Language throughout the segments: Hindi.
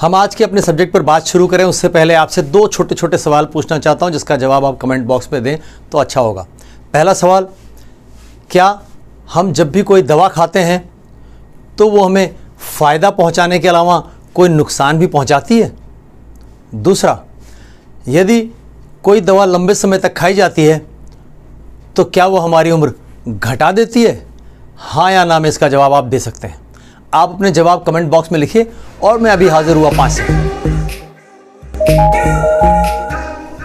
हम आज के अपने सब्जेक्ट पर बात शुरू करें उससे पहले आपसे दो छोटे छोटे सवाल पूछना चाहता हूं जिसका जवाब आप कमेंट बॉक्स में दें तो अच्छा होगा पहला सवाल क्या हम जब भी कोई दवा खाते हैं तो वो हमें फ़ायदा पहुंचाने के अलावा कोई नुकसान भी पहुंचाती है दूसरा यदि कोई दवा लंबे समय तक खाई जाती है तो क्या वो हमारी उम्र घटा देती है हाँ या ना में इसका जवाब आप दे सकते हैं आप अपने जवाब कमेंट बॉक्स में लिखिए और मैं अभी हाजिर हुआ पाँच से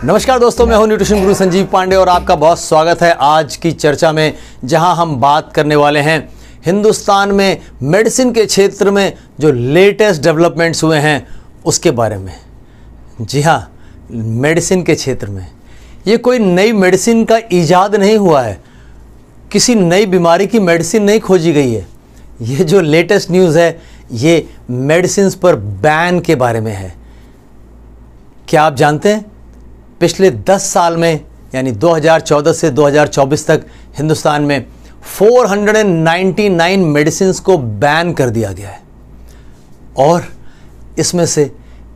नमस्कार दोस्तों मैं हूं न्यूट्रिशन गुरु संजीव पांडे और आपका बहुत स्वागत है आज की चर्चा में जहां हम बात करने वाले हैं हिंदुस्तान में मेडिसिन के क्षेत्र में जो लेटेस्ट डेवलपमेंट्स हुए हैं उसके बारे में जी हाँ मेडिसिन के क्षेत्र में ये कोई नई मेडिसिन का ईजाद नहीं हुआ है किसी नई बीमारी की मेडिसिन नहीं खोजी गई है ये जो लेटेस्ट न्यूज़ है ये मेडिसिन पर बैन के बारे में है क्या आप जानते हैं पिछले 10 साल में यानी 2014 से 2024 तक हिंदुस्तान में 499 मेडिसिन को बैन कर दिया गया है और इसमें से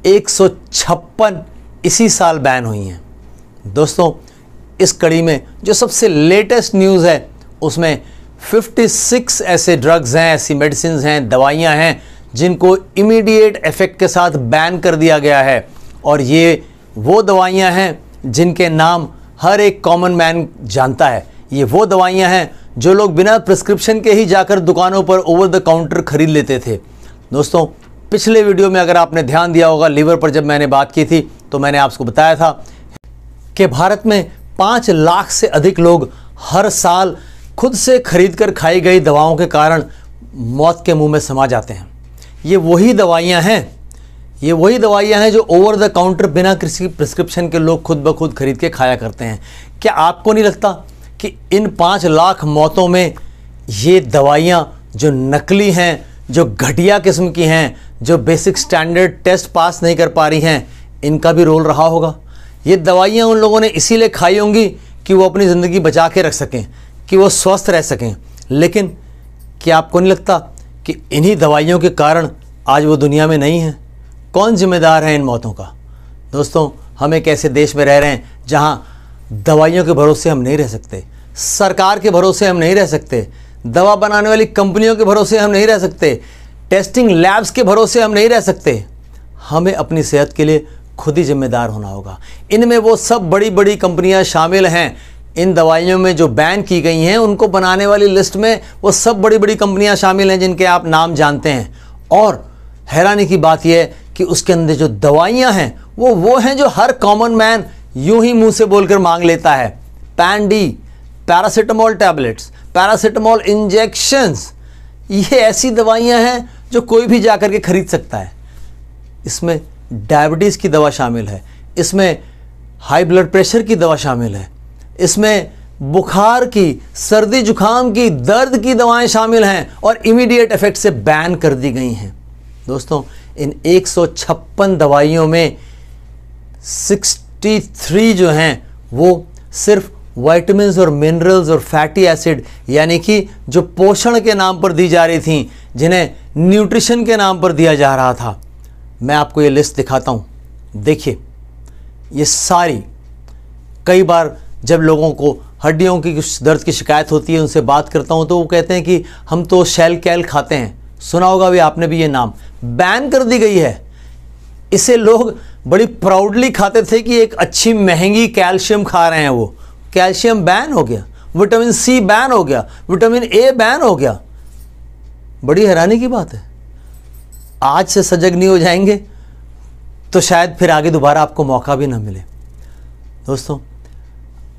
एक इसी साल बैन हुई हैं दोस्तों इस कड़ी में जो सबसे लेटेस्ट न्यूज़ है उसमें 56 ऐसे ड्रग्स हैं ऐसी मेडिसिन हैं दवाइयाँ हैं जिनको इमीडिएट इफ़ेक्ट के साथ बैन कर दिया गया है और ये वो दवाइयाँ हैं जिनके नाम हर एक कॉमन मैन जानता है ये वो दवाइयाँ हैं जो लोग बिना प्रिस्क्रिप्शन के ही जाकर दुकानों पर ओवर द काउंटर खरीद लेते थे दोस्तों पिछले वीडियो में अगर आपने ध्यान दिया होगा लीवर पर जब मैंने बात की थी तो मैंने आपको बताया था कि भारत में पाँच लाख से अधिक लोग हर साल खुद से खरीद कर खाई गई दवाओं के कारण मौत के मुंह में समा जाते हैं ये वही दवाइयाँ हैं ये वही दवाइयाँ हैं जो ओवर द काउंटर बिना किसी प्रिस्क्रिप्शन के लोग खुद ब खुद खरीद के खाया करते हैं क्या आपको नहीं लगता कि इन पाँच लाख मौतों में ये दवाइयाँ जो नकली हैं जो घटिया किस्म की हैं जो बेसिक स्टैंडर्ड टेस्ट पास नहीं कर पा रही हैं इनका भी रोल रहा होगा ये दवाइयाँ उन लोगों ने इसीलिए खाई होंगी कि वो अपनी ज़िंदगी बचा के रख सकें कि वो स्वस्थ रह सकें लेकिन क्या आपको नहीं लगता कि इन्हीं दवाइयों के कारण आज वो दुनिया में नहीं है कौन जिम्मेदार है इन मौतों का दोस्तों हम एक ऐसे देश में रह रहे हैं जहाँ दवाइयों के भरोसे हम नहीं रह सकते सरकार के भरोसे हम नहीं रह सकते दवा बनाने वाली कंपनियों के भरोसे हम नहीं रह सकते टेस्टिंग लैब्स के भरोसे हम नहीं रह सकते हमें अपनी सेहत के लिए खुद ही जिम्मेदार होना होगा इनमें वो सब बड़ी बड़ी कंपनियां शामिल हैं इन दवाइयों में जो बैन की गई हैं उनको बनाने वाली लिस्ट में वो सब बड़ी बड़ी कंपनियां शामिल हैं जिनके आप नाम जानते हैं और हैरानी की बात यह है कि उसके अंदर जो दवाइयां हैं वो वो हैं जो हर कॉमन मैन यूं ही मुंह से बोलकर मांग लेता है pan D paracetamol tablets paracetamol injections ये ऐसी दवाइयां हैं जो कोई भी जा के ख़रीद सकता है इसमें डायबिटीज़ की दवा शामिल है इसमें हाई ब्लड प्रेशर की दवा शामिल है इसमें बुखार की सर्दी जुखाम की दर्द की दवाएं शामिल हैं और इमीडिएट इफेक्ट से बैन कर दी गई हैं दोस्तों इन एक दवाइयों में 63 जो हैं वो सिर्फ वाइटमिन और मिनरल्स और फैटी एसिड यानी कि जो पोषण के नाम पर दी जा रही थी जिन्हें न्यूट्रिशन के नाम पर दिया जा रहा था मैं आपको ये लिस्ट दिखाता हूँ देखिए ये सारी कई बार जब लोगों को हड्डियों की कुछ दर्द की शिकायत होती है उनसे बात करता हूँ तो वो कहते हैं कि हम तो शैल कैल खाते हैं सुना होगा भी आपने भी ये नाम बैन कर दी गई है इसे लोग बड़ी प्राउडली खाते थे कि एक अच्छी महंगी कैल्शियम खा रहे हैं वो कैल्शियम बैन हो गया विटामिन सी बैन हो गया विटामिन ए बैन हो गया बड़ी हैरानी की बात है आज से सजग नहीं हो जाएंगे तो शायद फिर आगे दोबारा आपको मौका भी ना मिले दोस्तों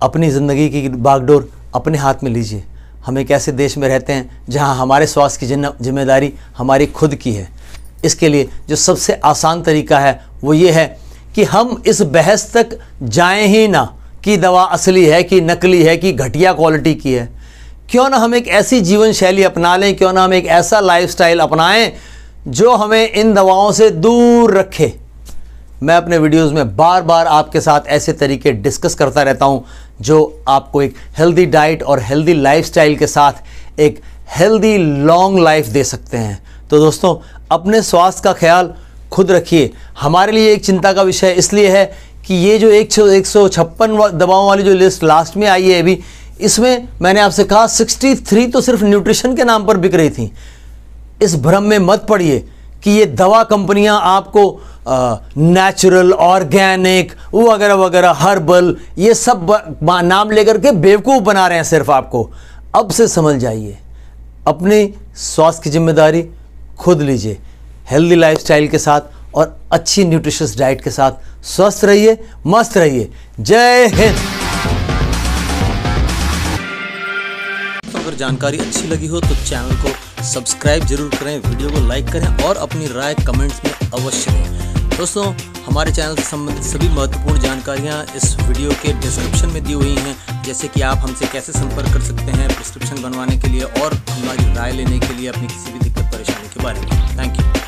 अपनी ज़िंदगी की बागडोर अपने हाथ में लीजिए हम एक ऐसे देश में रहते हैं जहां हमारे स्वास्थ्य की जिम्मेदारी हमारी खुद की है इसके लिए जो सबसे आसान तरीका है वो ये है कि हम इस बहस तक जाएं ही ना कि दवा असली है कि नकली है कि घटिया क्वालिटी की है क्यों ना हम एक ऐसी जीवन शैली अपना लें क्यों ना हम एक ऐसा लाइफस्टाइल अपनाएं जो हमें इन दवाओं से दूर रखे मैं अपने वीडियोस में बार बार आपके साथ ऐसे तरीके डिस्कस करता रहता हूं जो आपको एक हेल्दी डाइट और हेल्दी लाइफस्टाइल के साथ एक हेल्दी लॉन्ग लाइफ दे सकते हैं तो दोस्तों अपने स्वास्थ्य का ख्याल खुद रखिए हमारे लिए एक चिंता का विषय इसलिए है कि ये जो एक एक सौ छप्पन दवाओं वाली जो लिस्ट लास्ट में आई है अभी इसमें मैंने आपसे कहा 63 तो सिर्फ न्यूट्रिशन के नाम पर बिक रही थी इस भ्रम में मत पड़िए कि ये दवा कंपनियां आपको नेचुरल ऑर्गेनिक वगैरह वगैरह हर्बल ये सब नाम लेकर के बेवकूफ़ बना रहे हैं सिर्फ आपको अब से समझ जाइए अपने स्वास्थ्य की जिम्मेदारी खुद लीजिए हेल्दी लाइफस्टाइल के साथ और अच्छी न्यूट्रिशियस डाइट के साथ स्वस्थ रहिए मस्त रहिए जय हिंद अगर जानकारी अच्छी लगी हो तो चैनल को सब्सक्राइब जरूर करें वीडियो को लाइक करें और अपनी राय कमेंट्स में अवश्य दें दोस्तों हमारे चैनल से संबंधित सभी महत्वपूर्ण जानकारियाँ इस वीडियो के डिस्क्रिप्शन में दी हुई हैं जैसे कि आप हमसे कैसे संपर्क कर सकते हैं प्रिस्क्रिप्शन बनवाने के लिए और हमारी राय लेने के लिए अपनी किसी भी दिक्कत परेशानी के बारे में थैंक यू